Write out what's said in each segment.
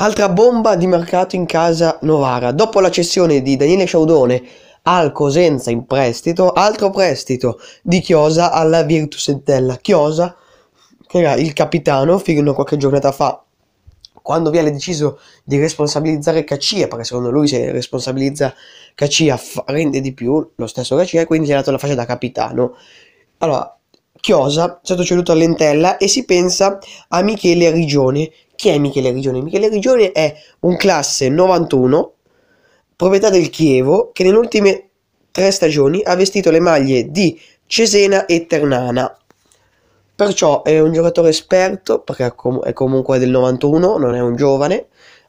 Altra bomba di mercato in casa Novara. Dopo la cessione di Daniele Sciaudone al Cosenza in prestito, altro prestito di Chiosa alla Virtus Entella. Chiosa, che era il capitano fino a qualche giornata fa, quando Viale ha deciso di responsabilizzare Cacia, perché secondo lui se responsabilizza Cacia rende di più lo stesso Cacia, quindi gli ha dato la faccia da capitano. Allora, Chiosa è stato ceduto a Lentella e si pensa a Michele Rigione. Chi è Michele Rigione? Michele Rigione è un classe 91, proprietà del Chievo, che nelle ultime tre stagioni ha vestito le maglie di Cesena e Ternana. Perciò è un giocatore esperto, perché è comunque del 91, non è un giovane,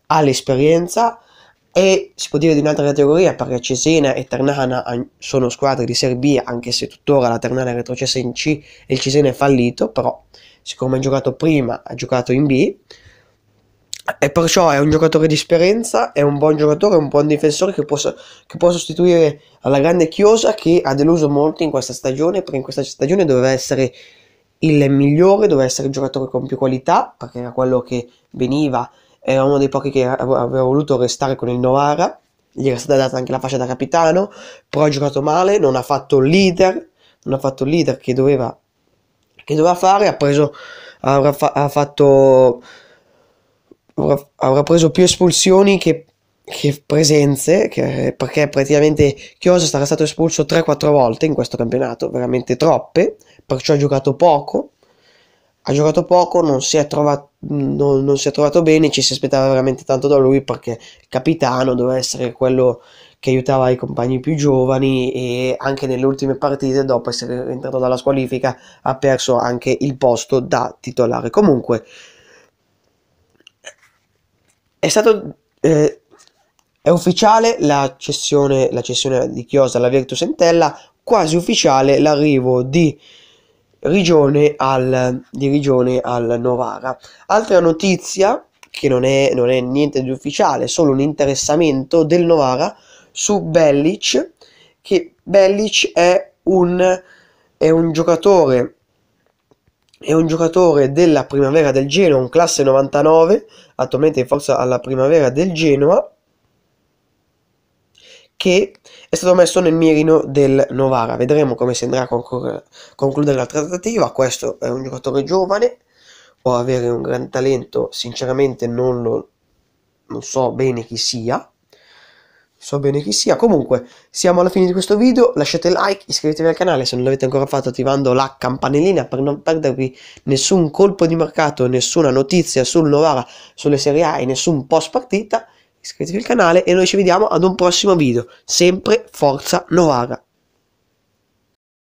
ha l'esperienza, e si può dire di un'altra categoria perché Cesena e Ternana sono squadre di Serie B anche se tuttora la Ternana è retrocessa in C e il Cesena è fallito però siccome ha giocato prima ha giocato in B e perciò è un giocatore di esperienza, è un buon giocatore, è un buon difensore che può, che può, sostituire alla grande Chiosa che ha deluso molto in questa stagione, perché in questa stagione doveva essere il migliore, doveva essere il giocatore con più qualità, perché era quello che veniva era uno dei pochi che aveva voluto restare con il Novara, gli era stata data anche la fascia da capitano, però ha giocato male, non ha fatto il leader, non ha fatto il leader che doveva, che doveva fare, ha preso, avrà, fa, ha fatto, avrà, avrà preso più espulsioni che, che presenze, che, perché praticamente Chiosa sarà stato espulso 3-4 volte in questo campionato, veramente troppe, perciò ha giocato poco, ha giocato poco, non si è trovato non, non si è trovato bene, ci si aspettava veramente tanto da lui perché il capitano doveva essere quello che aiutava i compagni più giovani e anche nelle ultime partite dopo essere entrato dalla squalifica ha perso anche il posto da titolare comunque è stato eh, è ufficiale la cessione, la cessione di Chiosa alla Virtus Entella quasi ufficiale l'arrivo di Rigione al, di Rigione al Novara. Altra notizia, che non è, non è niente di ufficiale, solo un interessamento del Novara su Bellic, che Bellic è un, è un giocatore è un giocatore della primavera del Genoa, un classe 99, attualmente in forza alla primavera del Genoa, che è stato messo nel mirino del Novara. Vedremo come si andrà a concludere la trattativa. Questo è un giocatore giovane, può avere un gran talento, sinceramente non, lo, non so bene chi sia. So bene chi sia. Comunque, siamo alla fine di questo video. Lasciate like, iscrivetevi al canale se non l'avete ancora fatto, attivando la campanellina per non perdervi nessun colpo di mercato, nessuna notizia sul Novara, sulle Serie A e nessun post partita iscrivetevi al canale e noi ci vediamo ad un prossimo video. Sempre Forza Novara!